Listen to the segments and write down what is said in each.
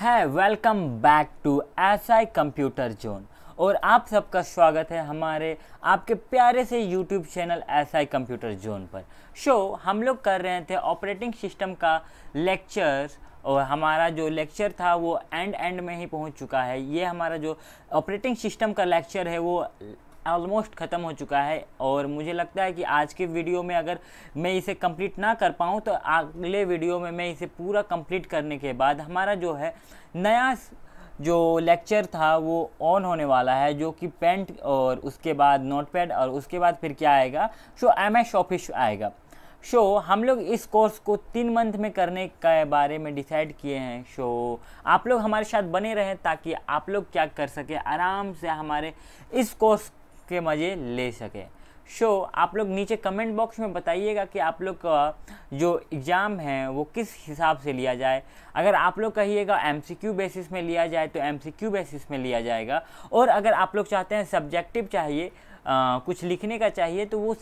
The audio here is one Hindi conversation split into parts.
है welcome back to S I computer zone और आप सबका स्वागत है हमारे आपके प्यारे से YouTube channel S I computer zone पर शो हम लोग कर रहे थे ऑपरेटिंग सिस्टम का लेक्चर और हमारा जो लेक्चर था वो एंड एंड में ही पहुंच चुका है ये हमारा जो ऑपरेटिंग सिस्टम का लेक्चर है वो ऑलमोस्ट ख़त्म हो चुका है और मुझे लगता है कि आज के वीडियो में अगर मैं इसे कंप्लीट ना कर पाऊँ तो अगले वीडियो में मैं इसे पूरा कंप्लीट करने के बाद हमारा जो है नया जो लेक्चर था वो ऑन होने वाला है जो कि पेंट और उसके बाद नोटपैड और उसके बाद फिर क्या आएगा सो एम एस ऑफिस आएगा शो so, हम लोग इस कोर्स को तीन मंथ में करने के बारे में डिसाइड किए हैं शो so, आप लोग हमारे साथ बने रहें ताकि आप लोग क्या कर सकें आराम से हमारे इस कोर्स के मज़े ले सकें शो so, आप लोग नीचे कमेंट बॉक्स में बताइएगा कि आप लोग का जो एग्ज़ाम है वो किस हिसाब से लिया जाए अगर आप लोग कहिएगा एमसीक्यू बेसिस में लिया जाए तो एमसीक्यू बेसिस में लिया जाएगा और अगर आप लोग चाहते हैं सब्जेक्टिव चाहिए आ, कुछ लिखने का चाहिए तो वो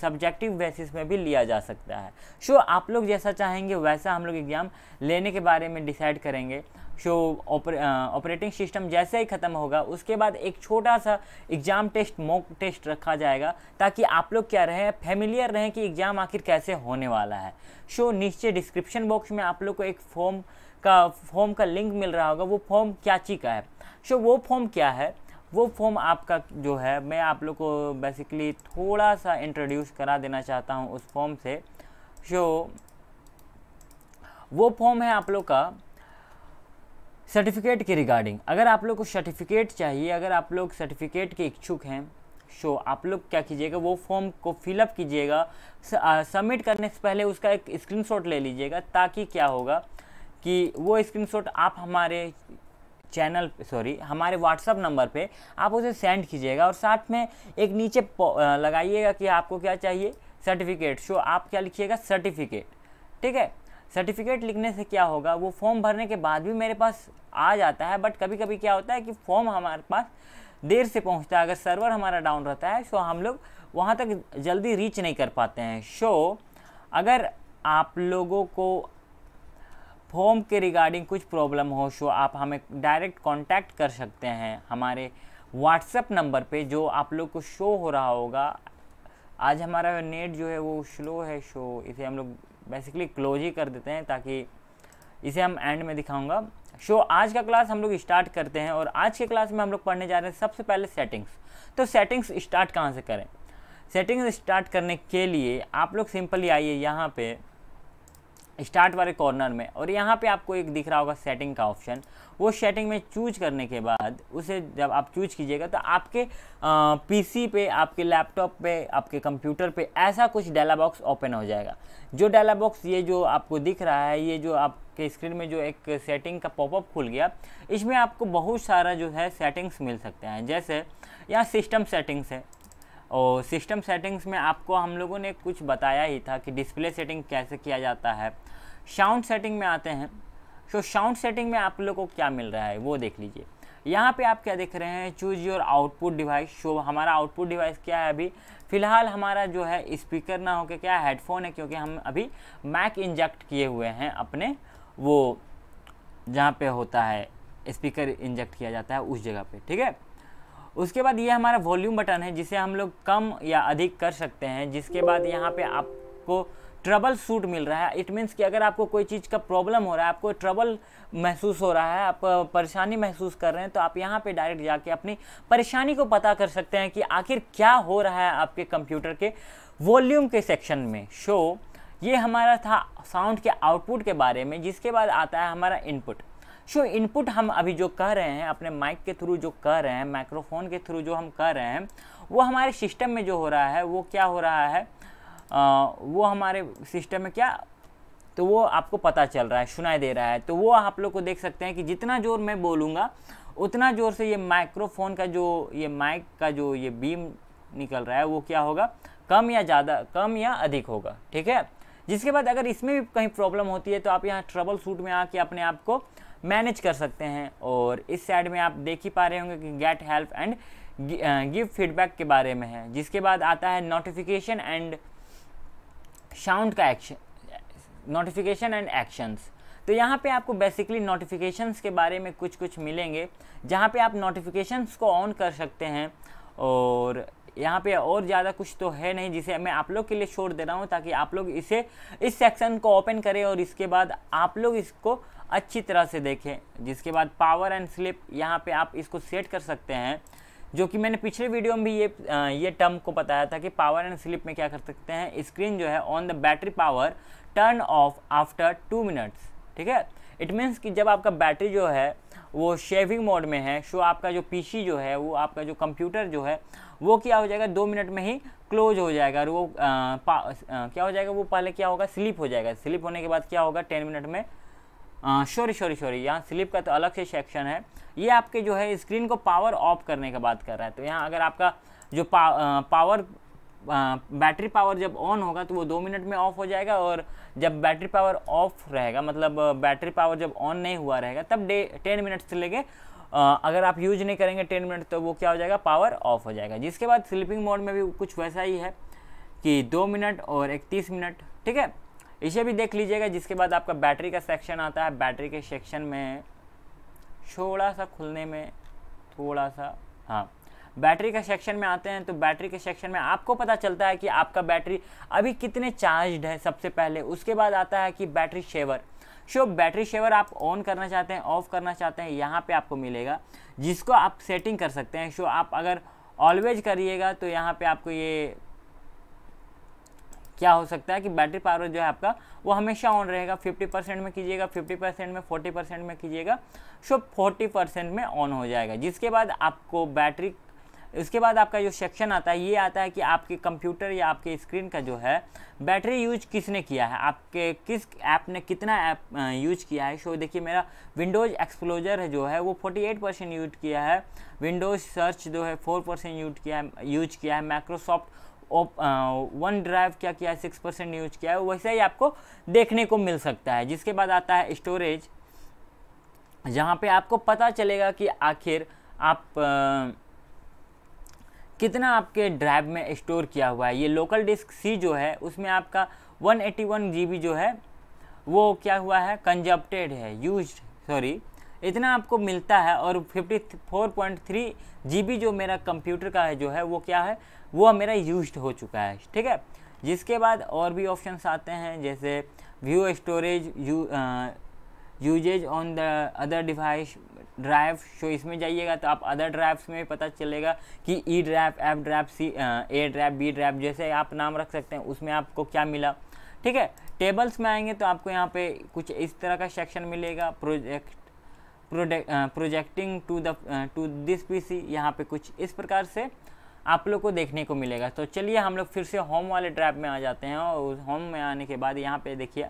सब्जेक्टिव बेसिस में भी लिया जा सकता है शो आप लोग जैसा चाहेंगे वैसा हम लोग एग्ज़ाम लेने के बारे में डिसाइड करेंगे शो ऑपरेटिंग सिस्टम जैसे ही ख़त्म होगा उसके बाद एक छोटा सा एग्ज़ाम टेस्ट मॉक टेस्ट रखा जाएगा ताकि आप लोग क्या रहें फेमिलियर रहें कि एग्ज़ाम आखिर कैसे होने वाला है शो नीचे डिस्क्रिप्शन बॉक्स में आप लोग को एक फॉर्म का फॉर्म का लिंक मिल रहा होगा वो फॉर्म क्या ची का है शो वो फॉर्म क्या है वो फॉर्म आपका जो है मैं आप लोग को बेसिकली थोड़ा सा इंट्रोड्यूस करा देना चाहता हूँ उस फॉर्म से जो वो फॉर्म है आप लोग का सर्टिफिकेट के रिगार्डिंग अगर आप लोग को सर्टिफिकेट चाहिए अगर आप लोग सर्टिफिकेट के इच्छुक हैं शो आप लोग क्या कीजिएगा वो फॉर्म को फिलअप कीजिएगा सबमिट करने से पहले उसका एक स्क्रीनशॉट ले लीजिएगा ताकि क्या होगा कि वो स्क्रीनशॉट आप हमारे चैनल सॉरी हमारे व्हाट्सअप नंबर पे आप उसे सेंड कीजिएगा और साथ में एक नीचे लगाइएगा कि आपको क्या चाहिए सर्टिफिकेट शो आप क्या लिखिएगा सर्टिफिकेट ठीक है सर्टिफिकेट लिखने से क्या होगा वो फॉर्म भरने के बाद भी मेरे पास आ जाता है बट कभी कभी क्या होता है कि फॉर्म हमारे पास देर से पहुँचता है अगर सर्वर हमारा डाउन रहता है सो हम लोग वहाँ तक जल्दी रीच नहीं कर पाते हैं सो अगर आप लोगों को फॉर्म के रिगार्डिंग कुछ प्रॉब्लम हो शो आप हमें डायरेक्ट कांटेक्ट कर सकते हैं हमारे व्हाट्सएप नंबर पे जो आप लोग को शो हो रहा होगा आज हमारा नेट जो है वो स्लो है शो इसे हम लोग बेसिकली क्लोज ही कर देते हैं ताकि इसे हम एंड में दिखाऊंगा शो आज का क्लास हम लोग स्टार्ट करते हैं और आज के क्लास में हम लोग पढ़ने जा रहे हैं सबसे पहले सेटिंग्स तो सेटिंग्स स्टार्ट कहाँ से करें सेटिंग्स स्टार्ट करने के लिए आप लोग सिंपली आइए यहाँ पे स्टार्ट वाले कॉर्नर में और यहाँ पे आपको एक दिख रहा होगा सेटिंग का ऑप्शन वो सेटिंग में चूज करने के बाद उसे जब आप चूज कीजिएगा तो आपके पीसी पे आपके लैपटॉप पे आपके कंप्यूटर पे ऐसा कुछ डायला बॉक्स ओपन हो जाएगा जो डायला बॉक्स ये जो आपको दिख रहा है ये जो आपके स्क्रीन में जो एक सेटिंग का पॉपअप खुल गया इसमें आपको बहुत सारा जो है सेटिंग्स मिल सकते हैं जैसे यहाँ सिस्टम सेटिंग्स है और सिस्टम सेटिंग्स में आपको हम लोगों ने कुछ बताया ही था कि डिस्प्ले सेटिंग कैसे किया जाता है साउंड सेटिंग में आते हैं तो साउंड सेटिंग में आप लोग को क्या मिल रहा है वो देख लीजिए यहाँ पे आप क्या देख रहे हैं choose your output device so हमारा आउटपुट डिवाइस क्या है अभी फ़िलहाल हमारा जो है स्पीकर ना होकर क्या हेडफोन है क्योंकि हम अभी मैक इंजेक्ट किए हुए हैं अपने वो जहाँ पे होता है स्पीकर इंजेक्ट किया जाता है उस जगह पे ठीक है उसके बाद ये हमारा वॉल्यूम बटन है जिसे हम लोग कम या अधिक कर सकते हैं जिसके बाद यहाँ पे आपको ट्रबल सूट मिल रहा है इट मीन्स कि अगर आपको कोई चीज़ का प्रॉब्लम हो रहा है आपको ट्रबल महसूस हो रहा है आप परेशानी महसूस कर रहे हैं तो आप यहाँ पे डायरेक्ट जाके अपनी परेशानी को पता कर सकते हैं कि आखिर क्या हो रहा है आपके कंप्यूटर के वॉल्यूम के सेक्शन में शो ये हमारा था साउंड के आउटपुट के बारे में जिसके बाद आता है हमारा इनपुट सो इनपुट हम अभी जो कह रहे हैं अपने माइक के थ्रू जो कह रहे हैं माइक्रोफोन के थ्रू जो हम कह रहे हैं वो हमारे सिस्टम में जो हो रहा है वो क्या हो रहा है आ, वो हमारे सिस्टम में क्या तो वो आपको पता चल रहा है सुनाई दे रहा है तो वो आप लोग को देख सकते हैं कि जितना ज़ोर मैं बोलूँगा उतना ज़ोर से ये माइक्रोफोन का जो ये माइक का जो ये बीम निकल रहा है वो क्या होगा कम या ज़्यादा कम या अधिक होगा ठीक है जिसके बाद अगर इसमें भी कहीं प्रॉब्लम होती है तो आप यहाँ ट्रबल सूट में आके अपने आप को मैनेज कर सकते हैं और इस साइड में आप देख ही पा रहे होंगे कि get help and give feedback के बारे में है जिसके बाद आता है नोटिफिकेशन एंड साउंड का एक्शन नोटिफिकेशन एंड एक्शंस तो यहाँ पे आपको बेसिकली नोटिफिकेशंस के बारे में कुछ कुछ मिलेंगे जहाँ पे आप नोटिफिकेशंस को ऑन कर सकते हैं और यहाँ पे और ज़्यादा कुछ तो है नहीं जिसे मैं आप लोग के लिए छोड़ दे रहा हूँ ताकि आप लोग इसे इस सेक्शन को ओपन करें और इसके बाद आप लोग इसको अच्छी तरह से देखें जिसके बाद पावर एंड स्लिप यहाँ पे आप इसको सेट कर सकते हैं जो कि मैंने पिछले वीडियो में भी ये ये टर्म को बताया था कि पावर एंड स्लिप में क्या कर सकते हैं स्क्रीन जो है on the battery power turn off after two minutes ठीक है इट मीन्स कि जब आपका बैटरी जो है वो शेविंग मोड में है शो आपका जो पी जो है वो आपका जो कंप्यूटर जो है वो क्या हो जाएगा दो मिनट में ही क्लोज हो जाएगा और वो आ, आ, क्या हो जाएगा वो पहले क्या होगा स्लिप हो जाएगा स्लिप होने के बाद क्या होगा टेन मिनट में सॉरी सॉरी सॉरी यहाँ स्लिप का तो अलग से सेक्शन है ये आपके जो है स्क्रीन को पावर ऑफ करने का बात कर रहा है तो यहाँ अगर आपका जो पा, आ, पावर बैटरी पावर जब ऑन होगा तो वो दो मिनट में ऑफ हो जाएगा और जब बैटरी पावर ऑफ रहेगा मतलब बैटरी पावर जब ऑन नहीं हुआ रहेगा तब डे टेन मिनट से लेके अगर आप यूज नहीं करेंगे टेन मिनट तो वो क्या हो जाएगा पावर ऑफ हो जाएगा जिसके बाद स्लीपिंग मोड में भी कुछ वैसा ही है कि दो मिनट और इकतीस मिनट ठीक है इसे भी देख लीजिएगा जिसके बाद आपका बैटरी का सेक्शन आता है बैटरी के सेक्शन में थोड़ा सा खुलने में थोड़ा सा हाँ बैटरी का सेक्शन में आते हैं तो बैटरी के सेक्शन में आपको पता चलता है कि आपका बैटरी अभी कितने चार्ज्ड है सबसे पहले उसके बाद आता है कि battery saver so battery saver आप ऑन करना चाहते हैं ऑफ़ करना चाहते हैं यहाँ पे आपको मिलेगा जिसको आप सेटिंग कर सकते हैं शो आप अगर ऑलवेज करिएगा तो यहाँ पे आपको ये क्या हो सकता है कि बैटरी पावर जो है आपका वो हमेशा ऑन रहेगा 50 परसेंट में कीजिएगा 50 परसेंट में 40 परसेंट में कीजिएगा सो 40 परसेंट में ऑन हो जाएगा जिसके बाद आपको बैटरी उसके बाद आपका जो सेक्शन आता है ये आता है कि आपके कंप्यूटर या आपके स्क्रीन का जो है बैटरी यूज किसने किया है आपके किस ऐप ने कितना ऐप यूज किया है सो देखिए मेरा विंडोज़ एक्सप्लोजर है जो है वो 48 परसेंट यूज किया है विंडोज़ सर्च जो है 4 परसेंट यूज किया है यूज किया है माइक्रोसॉफ्ट वन ड्राइव क्या किया है सिक्स परसेंट यूज किया है वैसे ही आपको देखने को मिल सकता है जिसके बाद आता है स्टोरेज जहाँ पे आपको पता चलेगा कि आखिर आप आ, कितना आपके ड्राइव में स्टोर किया हुआ है ये लोकल डिस्क सी जो है उसमें आपका 181 एटी जो है वो क्या हुआ है कंजप्टेड है यूज सॉरी इतना आपको मिलता है और 54.3 फोर जो मेरा कंप्यूटर का है जो है वो क्या है वो अब मेरा यूज हो चुका है ठीक है जिसके बाद और भी ऑप्शन आते हैं जैसे view storage you usage on the other device drive so इसमें जाइएगा तो आप अदर ड्राइव्स में भी पता चलेगा कि E drive F drive C A drive B drive जैसे आप नाम रख सकते हैं उसमें आपको क्या मिला ठीक है टेबल्स में आएंगे तो आपको यहाँ पे कुछ इस तरह का सेक्शन मिलेगा project projecting to the to this PC यहाँ पे कुछ इस प्रकार से आप लोग को देखने को मिलेगा तो चलिए हम लोग फिर से होम वाले ट्रैप में आ जाते हैं और होम में आने के बाद यहाँ पे देखिए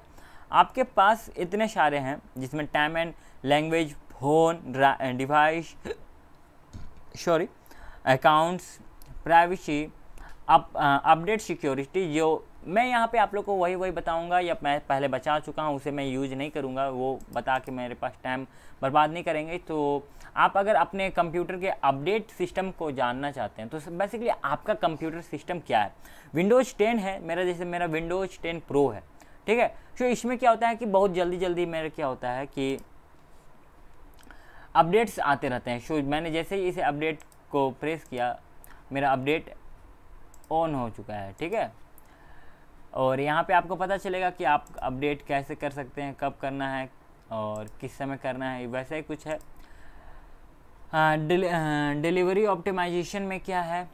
आपके पास इतने सारे हैं जिसमें time and language phone device sorry accounts privacy update security जो मैं यहाँ पे आप लोग को वही वही बताऊँगा या मैं पहले बचा चुका हूँ उसे मैं यूज नहीं करूँगा वो बता के मेरे पास टाइम बर्बाद नहीं करेंगे तो आप अगर अपने कंप्यूटर के अपडेट सिस्टम को जानना चाहते हैं तो बेसिकली आपका कंप्यूटर सिस्टम क्या है विंडोज़ टेन है मेरा जैसे मेरा विंडोज़ टेन प्रो है ठीक है तो इसमें क्या होता है कि बहुत जल्दी जल्दी मेरा क्या होता है कि अपडेट्स आते रहते हैं शो तो मैंने जैसे ही इसे अपडेट को प्रेस किया मेरा अपडेट ऑन हो चुका है ठीक है और यहाँ पे आपको पता चलेगा कि आप अपडेट कैसे कर सकते हैं कब करना है और किस समय करना है वैसा ही कुछ है हाँ, हाँ, डिलीवरी ऑप्टिमाइजेशन में क्या है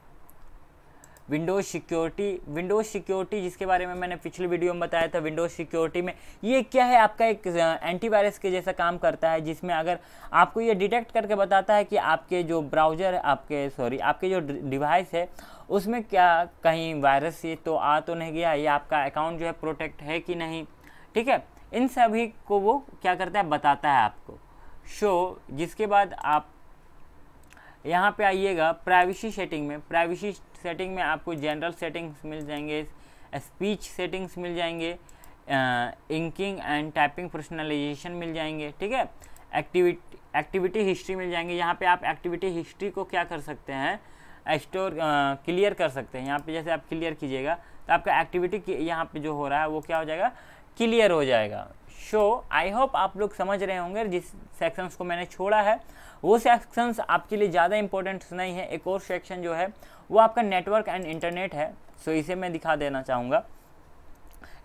विंडोज़ सिक्योरिटी विंडोज़ सिक्योरिटी जिसके बारे में मैंने पिछले वीडियो में बताया था विंडोज़ सिक्योरिटी में ये क्या है आपका एक एंटीवायरस के जैसा काम करता है जिसमें अगर आपको ये डिटेक्ट करके बताता है कि आपके जो ब्राउज़र आपके सॉरी आपके जो डिवाइस है उसमें क्या कहीं वायरस ये तो आ तो नहीं गया या आपका अकाउंट जो है प्रोटेक्ट है कि नहीं ठीक है इन सभी को वो क्या करता है बताता है आपको शो जिसके बाद आप यहाँ पे आइएगा प्राइवेसी सेटिंग में प्राइवेसी सेटिंग में आपको जनरल सेटिंग्स मिल जाएंगे स्पीच सेटिंग्स मिल जाएंगे इंकिंग एंड टाइपिंग पर्सनलाइजेशन मिल जाएंगे ठीक है एक्टिविटी एक्टिविटी हिस्ट्री मिल जाएंगे यहाँ पे आप एक्टिविटी हिस्ट्री को क्या कर सकते हैं स्टोर क्लियर कर सकते हैं यहाँ पे जैसे आप क्लियर कीजिएगा तो आपका एक्टिविटी यहाँ पे जो हो रहा है वो क्या हो जाएगा क्लियर हो जाएगा शो आई होप आप लोग समझ रहे होंगे जिस सेक्शंस को मैंने छोड़ा है वो सेक्शंस आपके लिए ज़्यादा इंपॉर्टेंट नहीं है एक और सेक्शन जो है वो आपका नेटवर्क एंड इंटरनेट है सो इसे मैं दिखा देना चाहूँगा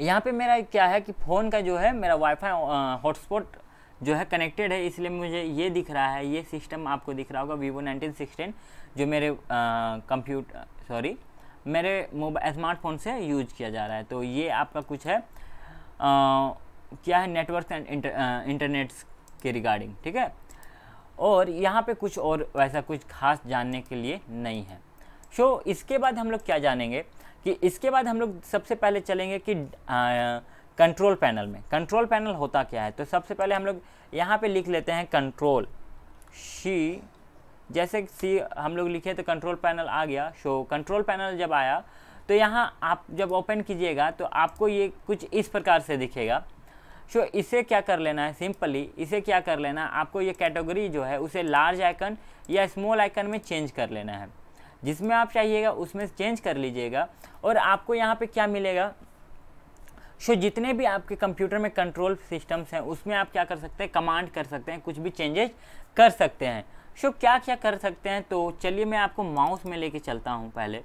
यहाँ पे मेरा क्या है कि फ़ोन का जो है मेरा वाईफाई हॉटस्पॉट जो है कनेक्टेड है इसलिए मुझे ये दिख रहा है ये सिस्टम आपको दिख रहा होगा वीवो नाइनटीन सिक्सटीन जो मेरे कंप्यूट सॉरी मेरे मोबाइल स्मार्टफोन से यूज किया जा रहा है तो ये आपका कुछ है आ, क्या है नेटवर्क एंड इंटर, इंटरनेट्स के रिगार्डिंग ठीक है और यहाँ पे कुछ और वैसा कुछ खास जानने के लिए नहीं है सो so, इसके बाद हम लोग क्या जानेंगे कि इसके बाद हम लोग सबसे पहले चलेंगे कि कंट्रोल uh, पैनल में कंट्रोल पैनल होता क्या है तो सबसे पहले हम लोग यहाँ पे लिख लेते हैं कंट्रोल शी जैसे सी हम लोग लिखे तो कंट्रोल पैनल आ गया सो कंट्रोल पैनल जब आया तो यहाँ आप जब ओपन कीजिएगा तो आपको ये कुछ इस प्रकार से दिखेगा सो इसे क्या कर लेना है सिंपली इसे क्या कर लेना है आपको ये कैटेगरी जो है उसे लार्ज आइकन या स्मॉल आइकन में चेंज कर लेना है जिसमें आप चाहिएगा उसमें चेंज कर लीजिएगा और आपको यहाँ पे क्या मिलेगा सो जितने भी आपके कंप्यूटर में कंट्रोल सिस्टम्स हैं उसमें आप क्या कर सकते हैं कमांड कर सकते हैं कुछ भी चेंजेज कर सकते हैं सो क्या क्या कर सकते हैं तो चलिए मैं आपको माउस में लेके चलता हूँ पहले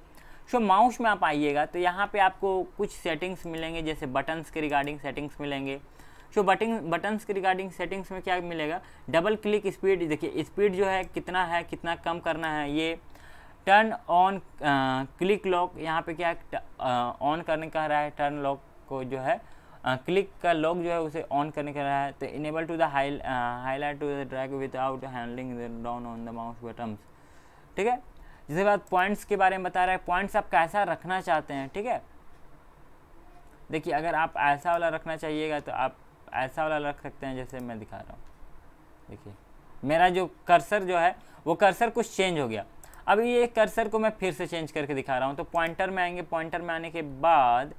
सो माउस में आप आइएगा तो यहाँ पर आपको कुछ सेटिंग्स मिलेंगे जैसे बटन्स के रिगार्डिंग सेटिंग्स मिलेंगे सो बटिंग बटन्स के रिगार्डिंग सेटिंग्स में क्या मिलेगा डबल क्लिक स्पीड देखिए स्पीड जो है कितना है कितना कम करना है ये टर्न ऑन क्लिक लॉक यहाँ पे क्या ऑन करने कह रहा है टर्न लॉक को जो है क्लिक का लॉक जो है उसे ऑन करने कह रहा है तो enable to highlight to the drag without handling down on the mouse buttons ठीक है जिसके बाद पॉइंट्स के बारे में बता रहा है पॉइंट्स आप कैसा रखना चाहते हैं ठीक है देखिए अगर आप ऐसा वाला रखना चाहिएगा तो आप ऐसा वाला रख सकते हैं जैसे मैं दिखा रहा हूँ देखिए मेरा जो कर्सर जो है वो कर्सर कुछ चेंज हो गया अब ये कर्सर को मैं फिर से चेंज करके दिखा रहा हूँ तो पॉइंटर में आएंगे पॉइंटर में आने के बाद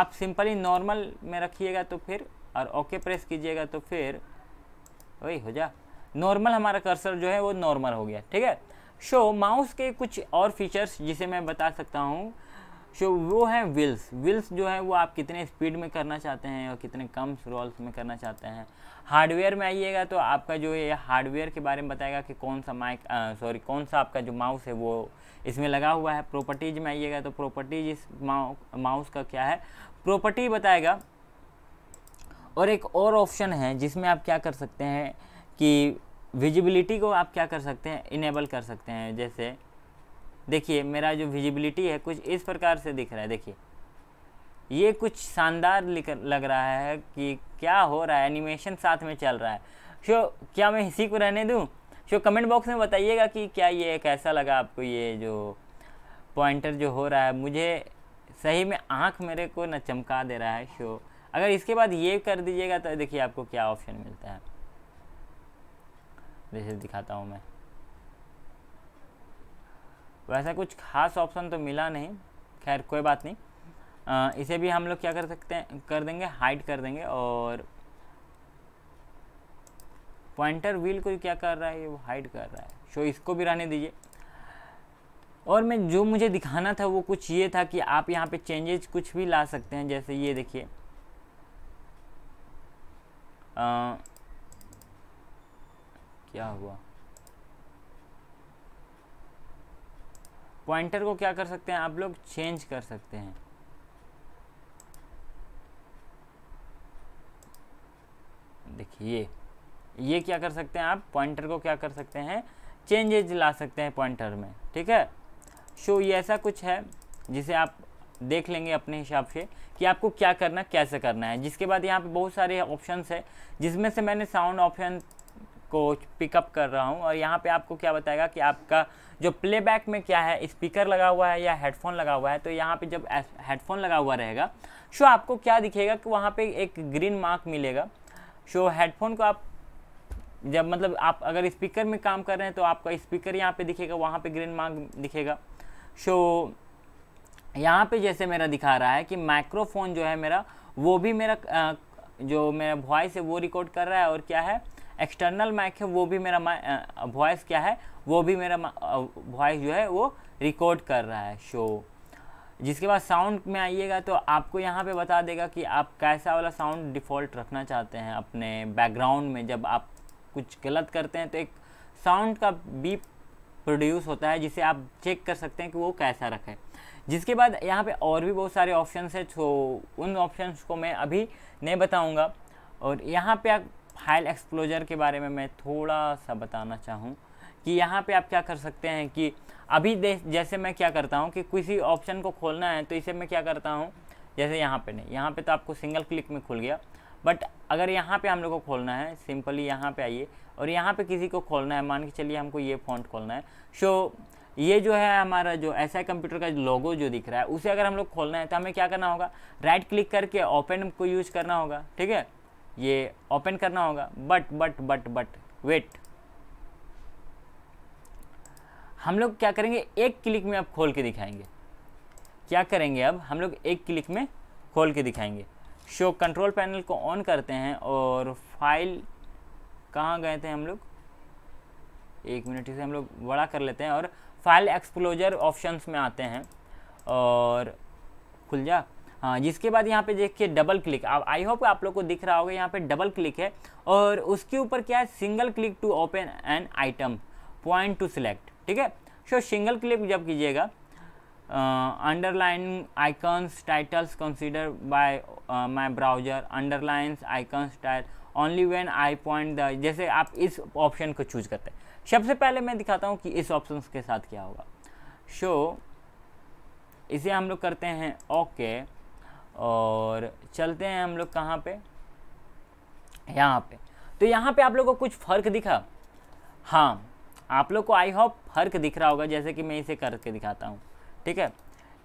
आप सिंपली नॉर्मल में रखिएगा तो फिर और ओके प्रेस कीजिएगा तो फिर वही हो जा नॉर्मल हमारा कर्सर जो है वो नॉर्मल हो गया ठीक है शो माउस के कुछ और फीचर्स जिसे मैं बता सकता हूँ सो वो है विल्स विल्स जो है वो आप कितने स्पीड में करना चाहते हैं और कितने कम रोल्स में करना चाहते हैं हार्डवेयर में आइएगा तो आपका जो ये हार्डवेयर के बारे में बताएगा कि कौन सा माइक सॉरी कौन सा आपका जो माउस है वो इसमें लगा हुआ है प्रॉपर्टीज में आइएगा तो प्रॉपर्टीज इस माउस का क्या है प्रॉपर्टी बताएगा और एक और ऑप्शन है जिसमें आप क्या कर सकते हैं कि विजिबिलिटी को आप क्या कर सकते हैं इनेबल कर सकते हैं जैसे देखिए मेरा जो विजिबिलिटी है कुछ इस प्रकार से दिख रहा है देखिए ये कुछ शानदार लग रहा है कि क्या हो रहा है एनिमेशन साथ में चल रहा है शो क्या मैं इसी को रहने दूँ शो कमेंट बॉक्स में बताइएगा कि क्या ये कैसा लगा आपको ये जो पॉइंटर जो हो रहा है मुझे सही में आँख मेरे को न चमका दे रहा है शो अगर इसके बाद ये कर दीजिएगा तो देखिए आपको क्या ऑप्शन मिलता है जैसे दिखाता हूँ मैं वैसा कुछ खास ऑप्शन तो मिला नहीं खैर कोई बात नहीं आ, इसे भी हम लोग क्या कर सकते हैं कर देंगे हाइट कर देंगे और पॉइंटर व्हील को क्या कर रहा है वो हाइड कर रहा है सो इसको भी रहने दीजिए और मैं जो मुझे दिखाना था वो कुछ ये था कि आप यहाँ पे चेंजेज कुछ भी ला सकते हैं जैसे ये देखिए क्या हुआ पॉइंटर को क्या कर सकते हैं आप लोग चेंज कर सकते हैं देखिए ये क्या कर सकते हैं आप पॉइंटर को क्या कर सकते हैं चेंजेज ला सकते हैं पॉइंटर में ठीक है सो ये ऐसा कुछ है जिसे आप देख लेंगे अपने हिसाब से कि आपको क्या करना कैसे करना है जिसके बाद यहाँ पे बहुत सारे ऑप्शंस है जिसमें से मैंने साउंड ऑप्शन को पिकअप कर रहा हूँ और यहाँ पे आपको क्या बताएगा कि आपका जो प्लेबैक में क्या है स्पीकर लगा हुआ है या हेडफोन लगा हुआ है तो यहाँ पे जब हेडफोन लगा हुआ रहेगा सो आपको क्या दिखेगा कि वहाँ पे एक ग्रीन मार्क मिलेगा सो हेडफोन को आप जब मतलब आप अगर स्पीकर में काम कर रहे हैं तो आपका स्पीकर यहाँ पर दिखेगा वहाँ पर ग्रीन मार्क दिखेगा सो यहाँ पर जैसे मेरा दिखा रहा है कि माइक्रोफोन जो है मेरा वो भी मेरा जो मेरा वॉइस है वो रिकॉर्ड कर रहा है और क्या है एक्सटर्नल माइक है वो भी मेरा वॉइस क्या है वो भी मेरा वॉइस जो है वो रिकॉर्ड कर रहा है शो जिसके बाद साउंड में आइएगा तो आपको यहाँ पे बता देगा कि आप कैसा वाला साउंड डिफ़ॉल्ट रखना चाहते हैं अपने बैकग्राउंड में जब आप कुछ गलत करते हैं तो एक साउंड का बी प्रोड्यूस होता है जिसे आप चेक कर सकते हैं कि वो कैसा रखें जिसके बाद यहाँ पे और भी बहुत सारे ऑप्शन है तो उन ऑप्शन को मैं अभी नहीं बताऊँगा और यहाँ पर आप फाइल एक्सप्लोजर के बारे में मैं थोड़ा सा बताना चाहूँ कि यहाँ पे आप क्या कर सकते हैं कि अभी जैसे मैं क्या करता हूँ कि किसी ऑप्शन को खोलना है तो इसे मैं क्या करता हूँ जैसे यहाँ पे नहीं यहाँ पे तो आपको सिंगल क्लिक में खुल गया बट अगर यहाँ पे हम लोग को खोलना है सिंपली यहाँ पे आइए और यहाँ पे किसी को खोलना है मान के चलिए हमको ये फॉन्ट खोलना है सो so, ये जो है हमारा जो ऐसा कंप्यूटर का लोगो जो दिख रहा है उसे अगर हम लोग खोलना है तो हमें क्या करना होगा राइट क्लिक करके ओपन को यूज़ करना होगा ठीक है ये ओपन करना होगा but but but but wait हम लोग क्या करेंगे एक क्लिक में आप खोल के दिखाएंगे क्या करेंगे अब हम लोग एक क्लिक में खोल के दिखाएंगे शो कंट्रोल पैनल को ऑन करते हैं और फाइल कहाँ गए थे हम लोग एक मिनट इसे हम लोग बड़ा कर लेते हैं और फाइल एक्सप्लोजर ऑप्शंस में आते हैं और खुल जा हाँ जिसके बाद यहाँ पे देखिए डबल क्लिक अब आई होप आप लोग को दिख रहा होगा यहाँ पे डबल क्लिक है और उसके ऊपर क्या है single click to open an item point to select ठीक है सो सिंगल क्लिक जब कीजिएगा underline icons titles consider by my browser underlines icons tight only when I point the जैसे आप इस ऑप्शन को चूज करते हैं सबसे पहले मैं दिखाता हूँ कि इस ऑप्शन के साथ क्या होगा शो इसे हम लोग करते हैं ओके okay. और चलते हैं हम लोग कहाँ पे यहाँ पे तो यहाँ पे आप लोग को कुछ फ़र्क दिखा हाँ आप लोग को आई होप फ़र्क दिख रहा होगा जैसे कि मैं इसे करके दिखाता हूँ ठीक है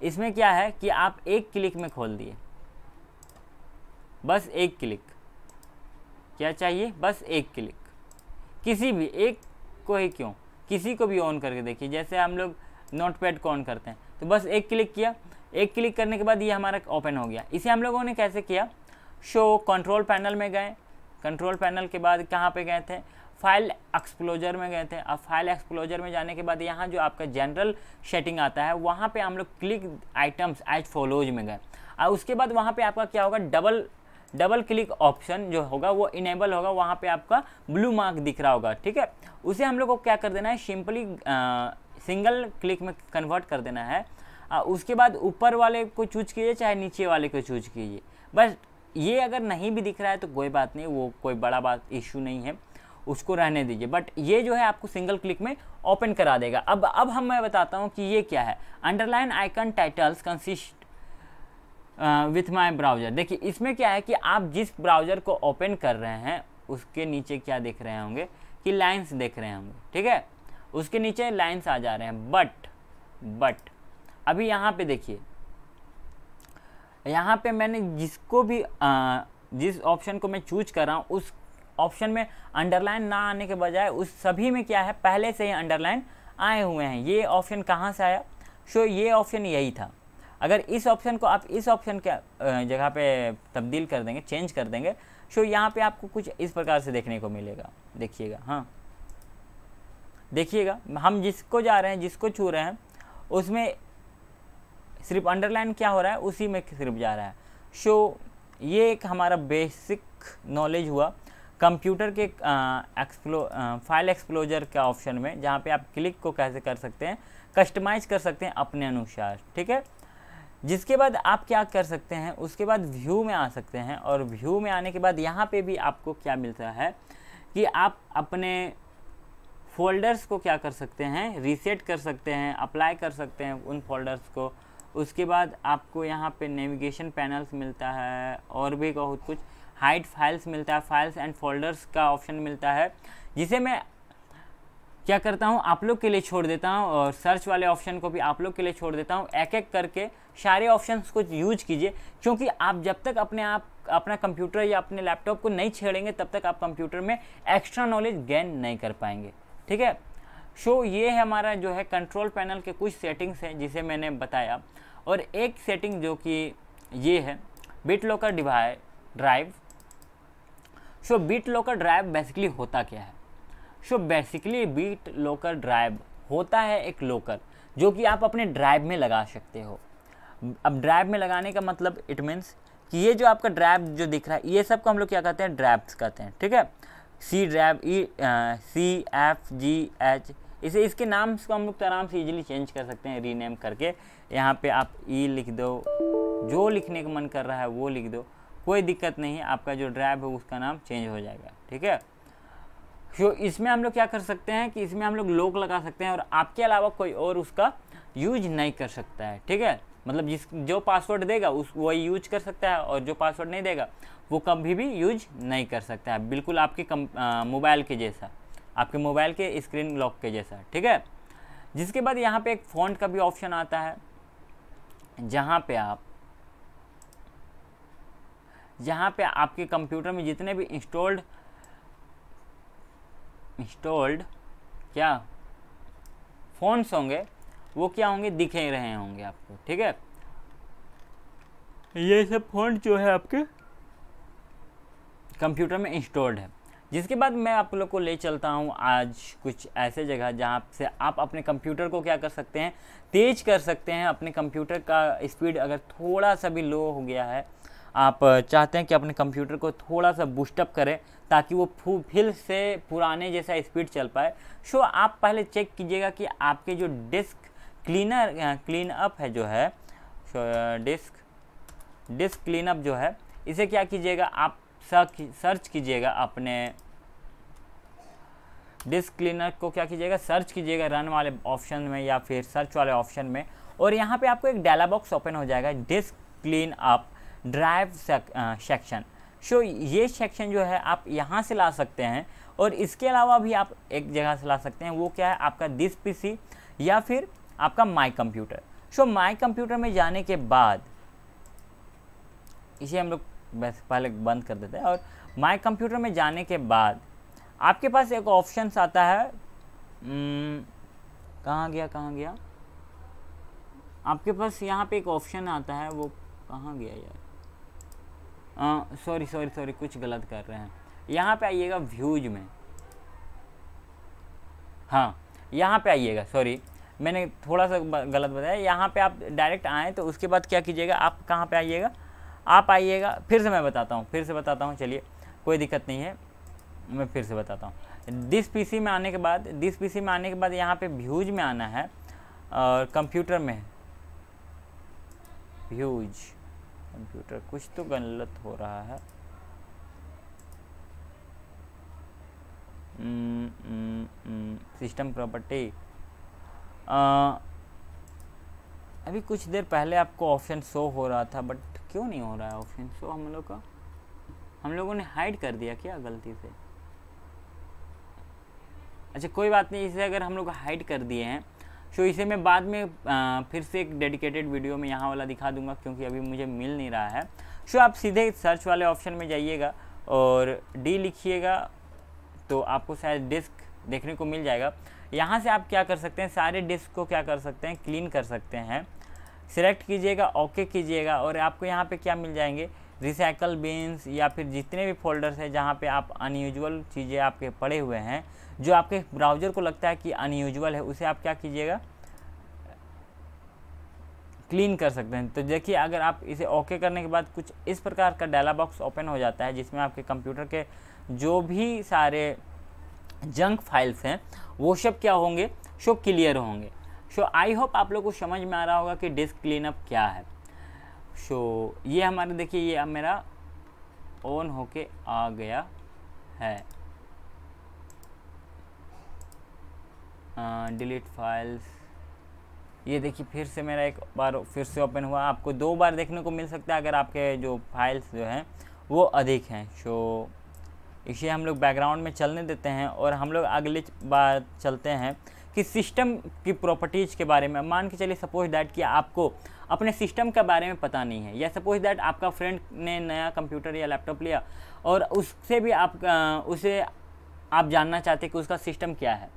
इसमें क्या है कि आप एक क्लिक में खोल दिए बस एक क्लिक क्या चाहिए बस एक क्लिक किसी भी एक को ही क्यों किसी को भी ऑन करके देखिए जैसे हम लोग नोट पैड को ऑन करते हैं तो बस एक क्लिक किया एक क्लिक करने के बाद ये हमारा ओपन हो गया इसे हम लोगों ने कैसे किया शो कंट्रोल पैनल में गए कंट्रोल पैनल के बाद कहाँ पे गए थे फाइल एक्सप्लोजर में गए थे अब फाइल एक्सप्लोजर में जाने के बाद यहाँ जो आपका जनरल सेटिंग आता है वहाँ पे हम लोग क्लिक आइटम्स एज फॉलोज में गए और उसके बाद वहाँ पे आपका क्या होगा डबल डबल क्लिक ऑप्शन जो होगा वो इनेबल होगा वहाँ पे आपका ब्लू मार्क दिख रहा होगा ठीक है उसे हम लोग को क्या कर देना है सिंपली सिंगल क्लिक में कन्वर्ट कर देना है उसके बाद ऊपर वाले को चूज कीजिए चाहे नीचे वाले को चूज कीजिए बस ये अगर नहीं भी दिख रहा है तो कोई बात नहीं वो कोई बड़ा बात इश्यू नहीं है उसको रहने दीजिए बट ये जो है आपको सिंगल क्लिक में ओपन करा देगा अब अब हम मैं बताता हूँ कि ये क्या है underline icon titles consist with my browser देखिए इसमें क्या है कि आप जिस ब्राउज़र को ओपन कर रहे हैं उसके नीचे क्या देख रहे होंगे कि लाइन्स देख रहे होंगे ठीक है उसके नीचे लाइन्स आ जा रहे हैं बट बट अभी यहाँ पे देखिए यहाँ पे मैंने जिसको भी आ, जिस ऑप्शन को मैं चूज कर रहा हूँ उस ऑप्शन में अंडरलाइन ना आने के बजाय उस सभी में क्या है पहले से ही अंडरलाइन आए हुए हैं ये ऑप्शन कहाँ से आया सो ये ऑप्शन यही था अगर इस ऑप्शन को आप इस ऑप्शन के जगह पे तब्दील कर देंगे चेंज कर देंगे सो यहाँ पे आपको कुछ इस प्रकार से देखने को मिलेगा देखिएगा हाँ देखिएगा हम जिसको जा रहे हैं जिसको छू रहे हैं उसमें सिर्फ अंडरलाइन क्या हो रहा है उसी में सिर्फ जा रहा है सो ये एक हमारा बेसिक नॉलेज हुआ कंप्यूटर के एक्सप्लो फाइल एक्सप्लोजर के ऑप्शन में जहाँ पे आप क्लिक को कैसे कर सकते हैं कस्टमाइज कर सकते हैं अपने अनुसार ठीक है जिसके बाद आप क्या कर सकते हैं उसके बाद व्यू में आ सकते हैं और व्यू में आने के बाद यहाँ पे भी आपको क्या मिलता है कि आप अपने फोल्डर्स को क्या कर सकते हैं रीसेट कर सकते हैं अप्लाई कर सकते हैं उन फोल्डर्स को उसके बाद आपको यहाँ पे नेविगेशन पैनल्स मिलता है और भी बहुत कुछ हाइट फाइल्स मिलता है फाइल्स एंड फोल्डर्स का ऑप्शन मिलता है जिसे मैं क्या करता हूँ आप लोग के लिए छोड़ देता हूँ और सर्च वाले ऑप्शन को भी आप लोग के लिए छोड़ देता हूँ एक एक करके सारे ऑप्शन को यूज कीजिए क्योंकि आप जब तक अपने आप अपना कंप्यूटर या अपने लैपटॉप को नहीं छेड़ेंगे तब तक आप कंप्यूटर में एक्स्ट्रा नॉलेज गेन नहीं कर पाएंगे ठीक है सो ये है हमारा जो है कंट्रोल पैनल के कुछ सेटिंग्स हैं जिसे मैंने बताया और एक सेटिंग जो कि ये है बिट लॉकर डिवाइ drive so bit locker drive basically होता क्या है सो बेसिकली बीट लोकर ड्राइव होता है एक लोकर जो कि आप अपने ड्राइव में लगा सकते हो अब ड्राइव में लगाने का मतलब इट मीन्स कि ये जो आपका ड्राइव जो दिख रहा है ये सब को हम लोग क्या कहते हैं ड्राइव्स कहते हैं ठीक है C drive E C F G H इसे इसके नाम को हम लोग तो आराम से इजीली चेंज कर सकते हैं रीनेम करके यहाँ पे आप ई e लिख दो जो लिखने का मन कर रहा है वो लिख दो कोई दिक्कत नहीं है आपका जो ड्राइव है उसका नाम चेंज हो जाएगा ठीक है तो इसमें हम लोग क्या कर सकते हैं कि इसमें हम लोग लोक लगा सकते हैं और आपके अलावा कोई और उसका यूज नहीं कर सकता है ठीक है मतलब जिस जो पासवर्ड देगा उस वही यूज कर सकता है और जो पासवर्ड नहीं देगा वो कभी भी यूज नहीं कर सकता है बिल्कुल आपके मोबाइल के जैसा आपके मोबाइल के स्क्रीन लॉक के जैसा ठीक है जिसके बाद यहाँ पे एक फ़ॉन्ट का भी ऑप्शन आता है जहाँ पे आप जहाँ पे आपके कंप्यूटर में जितने भी इंस्टॉल्ड इंस्टॉल्ड क्या फ़ोन्स होंगे वो क्या होंगे दिखे रहे होंगे आपको ठीक है ये सब फ़ोन जो है आपके कंप्यूटर में इंस्टॉल्ड है जिसके बाद मैं आप लोग को ले चलता हूँ आज कुछ ऐसे जगह जहाँ से आप अपने कंप्यूटर को क्या कर सकते हैं तेज कर सकते हैं अपने कंप्यूटर का स्पीड अगर थोड़ा सा भी लो हो गया है आप चाहते हैं कि अपने कंप्यूटर को थोड़ा सा बूस्टअप करें ताकि वो फिर से पुराने जैसा स्पीड चल पाए सो आप पहले चेक कीजिएगा कि आपके जो डिस्क क्लीनर क्लीन अप है जो है डिस्क डिस्क क्लीन अप जो है इसे क्या कीजिएगा आप सर्च कीजिएगा अपने डिस्क क्लीनर को क्या कीजिएगा सर्च कीजिएगा रन वाले ऑप्शन में या फिर सर्च वाले ऑप्शन में और यहाँ पे आपको एक डायला बॉक्स ओपन हो जाएगा disk clean up drive section so ये सेक्शन जो है आप यहाँ से ला सकते हैं और इसके अलावा भी आप एक जगह से ला सकते हैं वो क्या है आपका दिस पी या फिर आपका my computer so my computer में जाने के बाद इसे हम लोग बस पहले बंद कर देते हैं और माई कंप्यूटर में जाने के बाद आपके पास एक ऑप्शन आता है हम्म, कहाँ गया कहाँ गया आपके पास यहाँ पे एक ऑप्शन आता है वो कहाँ गया यार सॉरी सॉरी सॉरी कुछ गलत कर रहे हैं यहाँ पे आइएगा व्यूज में हाँ यहाँ पे आइएगा सॉरी मैंने थोड़ा सा गलत बताया यहाँ पे आप डायरेक्ट आएँ तो उसके बाद क्या कीजिएगा आप कहाँ पे आइएगा आप आइएगा फिर से मैं बताता हूँ फिर से बताता हूँ चलिए कोई दिक्कत नहीं है मैं फिर से बताता हूँ दिस पीसी में आने के बाद दिस पीसी में आने के बाद यहाँ पे व्यूज में आना है और कंप्यूटर में व्यूज कंप्यूटर कुछ तो गलत हो रहा है system hmm, property hmm, hmm, अभी कुछ देर पहले आपको ऑप्शन शो हो रहा था बट क्यों नहीं हो रहा है ऑप्शन शो हम लोग का हम लोगों ने हाइड कर दिया क्या गलती से अच्छा कोई बात नहीं इसे अगर हम लोग हाइड कर दिए हैं तो इसे मैं बाद में आ, फिर से एक डेडिकेटेड वीडियो में यहाँ वाला दिखा दूंगा क्योंकि अभी मुझे मिल नहीं रहा है सो आप सीधे सर्च वाले ऑप्शन में जाइएगा और डी लिखिएगा तो आपको शायद डिस्क देखने को मिल जाएगा यहाँ से आप क्या कर सकते हैं सारे डिस्क को क्या कर सकते हैं क्लीन कर सकते हैं सिलेक्ट कीजिएगा ओके कीजिएगा और आपको यहाँ पे क्या मिल जाएंगे रिसाइकल बिन्स या फिर जितने भी फोल्डर्स हैं जहाँ पे आप अनयूजल चीज़ें आपके पड़े हुए हैं जो आपके ब्राउज़र को लगता है कि अनयूजल है उसे आप क्या कीजिएगा क्लीन कर सकते हैं तो देखिए अगर आप इसे ओके करने के बाद कुछ इस प्रकार का डायला बॉक्स ओपन हो जाता है जिसमें आपके कंप्यूटर के जो भी सारे जंक फाइल्स हैं वो सब क्या होंगे शो क्लियर होंगे सो आई होप आप लोग को समझ में आ रहा होगा कि डिस्क क्लीनअप क्या है सो ये हमारे देखिए ये अब मेरा ऑन होके आ गया है डिलीट हाँ, फाइल्स ये देखिए फिर से मेरा एक बार फिर से ओपन हुआ आपको दो बार देखने को मिल सकता है अगर आपके जो फाइल्स जो हैं वो अधिक हैं सो इसे हम लोग बैकग्राउंड में चलने देते हैं और हम लोग अगले बार चलते हैं कि सिस्टम की प्रॉपर्टीज़ के बारे में मान के चलिए सपोज डैट कि आपको अपने सिस्टम के बारे में पता नहीं है या सपोज डैट आपका फ्रेंड ने नया कंप्यूटर या लैपटॉप लिया और उससे भी आप उसे आप जानना चाहते कि उसका सिस्टम क्या है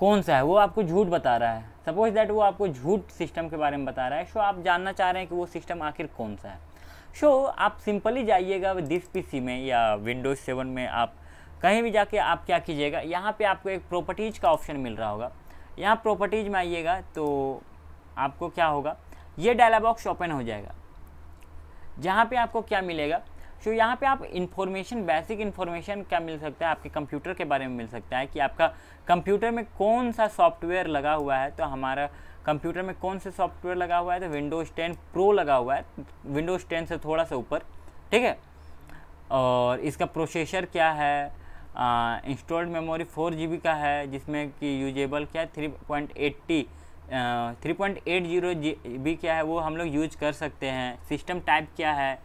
कौन सा है वो आपको झूठ बता रहा है सपोज दैट वो आपको झूठ सिस्टम के बारे में बता रहा है सो आप जानना चाह रहे हैं कि वो सिस्टम आखिर कौन सा है सो आप सिंपली जाइएगा दिस पीसी में या विंडोज़ सेवन में आप कहीं भी जाके आप क्या कीजिएगा यहाँ पे आपको एक प्रॉपर्टीज़ का ऑप्शन मिल रहा होगा यहाँ प्रॉपर्टीज़ में आइएगा तो आपको क्या होगा ये डायला बॉक्स ओपन हो जाएगा जहाँ पे आपको क्या मिलेगा सो यहाँ पे आप इन्फॉर्मेशन बेसिक इन्फॉर्मेशन क्या मिल सकता है आपके कंप्यूटर के बारे में मिल सकता है कि आपका कंप्यूटर में कौन सा सॉफ्टवेयर लगा हुआ है तो हमारा कंप्यूटर में कौन सा सॉफ्टवेयर लगा हुआ है तो विंडोज़ टेन प्रो लगा हुआ है विंडोज़ टेन से थोड़ा सा ऊपर ठीक है और इसका प्रोसेसर क्या है इंस्टॉल्ड मेमोरी फोर जी का है जिसमें कि यूजेबल क्या है three point eighty three point eight zero G B क्या है वो हम लोग यूज कर सकते हैं सिस्टम टाइप क्या है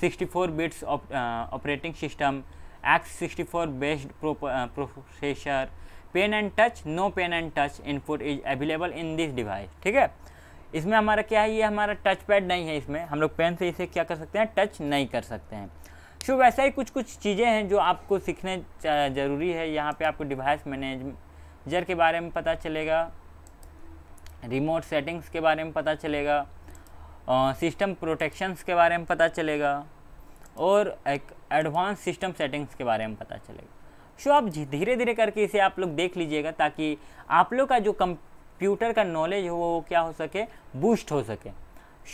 64 bits op, uh, operating system, X64 based pro, uh, processor, pen and touch no pen and touch input is available in this device ठीक है इसमें हमारा क्या है ये हमारा टच पैड नहीं है इसमें हम लोग पेन से इसे क्या कर सकते हैं टच नहीं कर सकते हैं सो वैसा ही कुछ कुछ चीज़ें हैं जो आपको सीखने ज़रूरी है यहाँ पे आपको डिवाइस मैनेजर के बारे में पता चलेगा रिमोट सेटिंग्स के बारे में पता चलेगा सिस्टम प्रोटेक्शंस के बारे में पता चलेगा और एक एडवांस सिस्टम सेटिंग्स के बारे में पता चलेगा सो आप धीरे धीरे करके इसे आप लोग देख लीजिएगा ताकि आप लोग का जो कंप्यूटर का नॉलेज हो वो क्या हो सके बूस्ट हो सके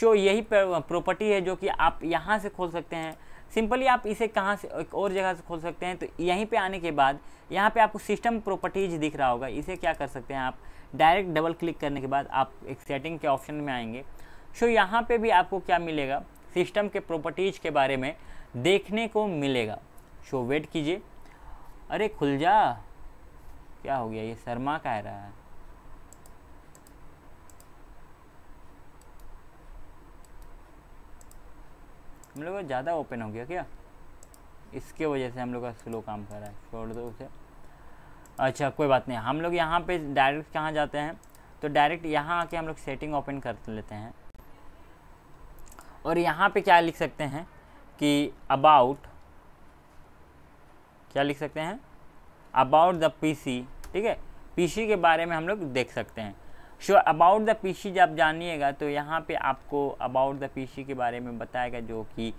सो यही प्रॉपर्टी है जो कि आप यहाँ से खोल सकते हैं सिंपली आप इसे कहाँ से एक और जगह से खोल सकते हैं तो यहीं पे आने के बाद यहाँ पे आपको सिस्टम प्रॉपर्टीज दिख रहा होगा इसे क्या कर सकते हैं आप डायरेक्ट डबल क्लिक करने के बाद आप एक सेटिंग के ऑप्शन में आएंगे सो यहाँ पे भी आपको क्या मिलेगा सिस्टम के प्रॉपर्टीज़ के बारे में देखने को मिलेगा सो वेट कीजिए अरे खुल जा क्या हो गया ये शर्मा कह रहा है हम लोग का ज़्यादा ओपन हो गया क्या इसके वजह से हम लोग का स्लो काम कर रहा है छोड़ दो उसे अच्छा कोई बात नहीं हम लोग यहाँ पे डायरेक्ट कहाँ जाते हैं तो डायरेक्ट यहाँ आके हम लोग सेटिंग ओपन कर लेते हैं और यहाँ पे क्या लिख सकते हैं कि अबाउट क्या लिख सकते हैं अबाउट द पीसी ठीक है पीसी के बारे में हम लोग देख सकते हैं शो अबाउट द पीसी जब जानिएगा तो यहाँ पे आपको अबाउट द पीसी के बारे में बताएगा जो कि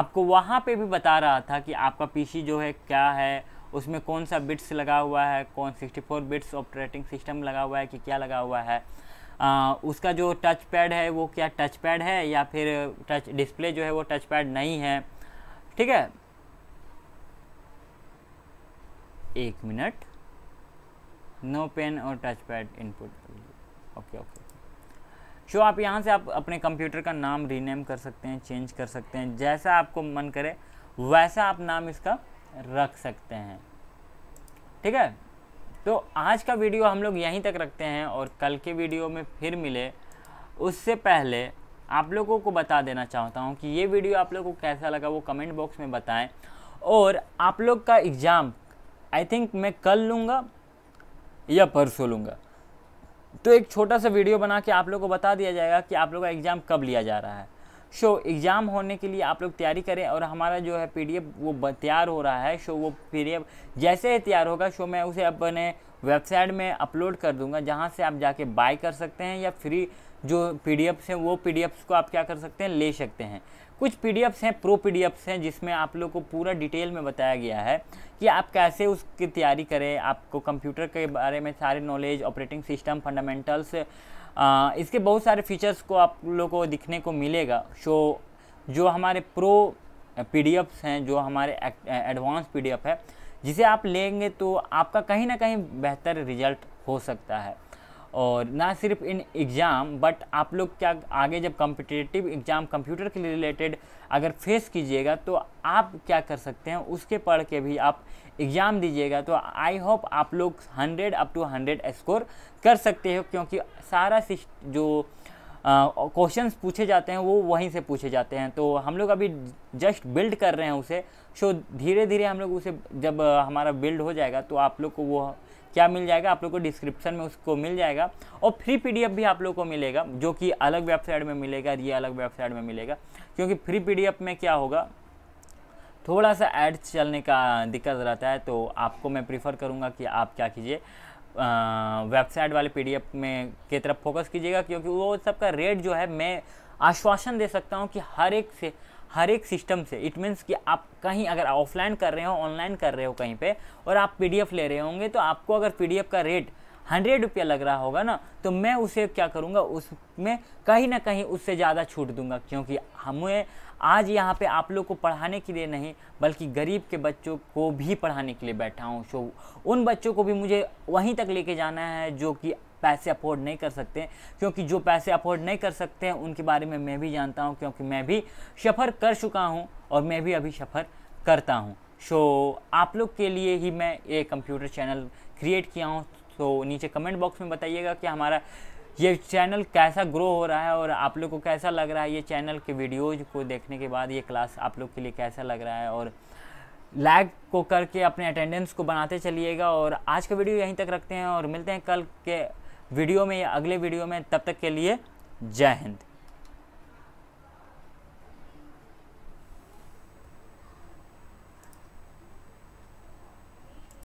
आपको वहाँ पे भी बता रहा था कि आपका पीसी जो है क्या है उसमें कौन सा बिट्स लगा हुआ है कौन 64 बिट्स ऑपरेटिंग सिस्टम लगा हुआ है कि क्या लगा हुआ है आ, उसका जो टच पैड है वो क्या टच पैड है या फिर टच डिस्प्ले जो है वो टच पैड नहीं है ठीक है एक मिनट नो पेन और touch pad input okay okay so आप यहाँ से आप अपने कंप्यूटर का नाम रीनेम कर सकते हैं चेंज कर सकते हैं जैसा आपको मन करे वैसा आप नाम इसका रख सकते हैं ठीक है तो आज का वीडियो हम लोग यहीं तक रखते हैं और कल के वीडियो में फिर मिले उससे पहले आप लोगों को बता देना चाहता हूँ कि ये वीडियो आप लोगों को कैसा लगा वो कमेंट बॉक्स में बताएं और आप लोग का एग्ज़ाम आई थिंक मैं कल लूँगा या परसों लूँगा तो एक छोटा सा वीडियो बना के आप लोग को बता दिया जाएगा कि आप लोग का एग्ज़ाम कब लिया जा रहा है शो एग्ज़ाम होने के लिए आप लोग तैयारी करें और हमारा जो है पीडीएफ वो तैयार हो रहा है शो वो पीडीएफ जैसे ही तैयार होगा शो मैं उसे अपने वेबसाइट में अपलोड कर दूंगा जहां से आप जाके बाय कर सकते हैं या फ्री जो पी डी हैं वो पी डी को आप क्या कर सकते हैं ले सकते हैं कुछ पी डी हैं प्रो पी डी हैं जिसमें आप लोग को पूरा डिटेल में बताया गया है कि आप कैसे उसकी तैयारी करें आपको कंप्यूटर के बारे में सारे नॉलेज ऑपरेटिंग सिस्टम फंडामेंटल्स आ, इसके बहुत सारे फीचर्स को आप लोगों को दिखने को मिलेगा शो जो हमारे प्रो पी हैं जो हमारे एडवांस पी है जिसे आप लेंगे तो आपका कहीं ना कहीं बेहतर रिजल्ट हो सकता है और ना सिर्फ इन एग्ज़ाम बट आप लोग क्या आगे जब कम्पिटेटिव एग्ज़ाम कंप्यूटर के रिलेटेड अगर फेस कीजिएगा तो आप क्या कर सकते हैं उसके पढ़ के भी आप एग्ज़ाम दीजिएगा तो आई होप आप लोग hundred up to hundred score कर सकते हो क्योंकि सारा जो क्वेश्चंस uh, पूछे जाते हैं वो वहीं से पूछे जाते हैं तो हम लोग अभी जस्ट बिल्ड कर रहे हैं उसे सो धीरे धीरे हम लोग उसे जब हमारा बिल्ड हो जाएगा तो आप लोग को वो क्या मिल जाएगा आप लोग को डिस्क्रिप्शन में उसको मिल जाएगा और फ्री पीडीएफ भी आप लोग को मिलेगा जो कि अलग वेबसाइट में मिलेगा ये अलग वेबसाइट में मिलेगा क्योंकि फ्री पीडीएफ में क्या होगा थोड़ा सा एड्स चलने का दिक्कत रहता है तो आपको मैं प्रीफर करूँगा कि आप क्या कीजिए वेबसाइट वाले पी में की तरफ फोकस कीजिएगा क्योंकि वो सबका रेट जो है मैं आश्वासन दे सकता हूँ कि हर एक से हर एक सिस्टम से इट मीन्स कि आप कहीं अगर ऑफलाइन कर रहे हो ऑनलाइन कर रहे हो कहीं पे और आप पीडीएफ ले रहे होंगे तो आपको अगर पीडीएफ का रेट हंड्रेड रुपया लग रहा होगा ना तो मैं उसे क्या करूँगा उसमें कहीं ना कहीं उससे ज़्यादा छूट दूंगा क्योंकि हमें आज यहाँ पे आप लोग को पढ़ाने के लिए नहीं बल्कि गरीब के बच्चों को भी पढ़ाने के लिए बैठा हूँ सो उन बच्चों को भी मुझे वहीं तक लेके जाना है जो कि पैसे अफोर्ड नहीं कर सकते क्योंकि जो पैसे अफोर्ड नहीं कर सकते हैं उनके बारे में मैं भी जानता हूँ क्योंकि मैं भी सफ़र कर चुका हूँ और मैं भी अभी सफ़र करता हूँ सो so, आप लोग के लिए ही मैं ये कंप्यूटर चैनल क्रिएट किया हूँ तो नीचे कमेंट बॉक्स में बताइएगा कि हमारा ये चैनल कैसा ग्रो हो रहा है और आप लोग को कैसा लग रहा है ये चैनल के वीडियोज को देखने के बाद ये क्लास आप लोग के लिए कैसा लग रहा है और लैग को करके अपने अटेंडेंस को बनाते चलिएगा और आज का वीडियो यहीं तक रखते हैं और मिलते हैं कल के वीडियो में या अगले वीडियो में तब तक के लिए जय हिंद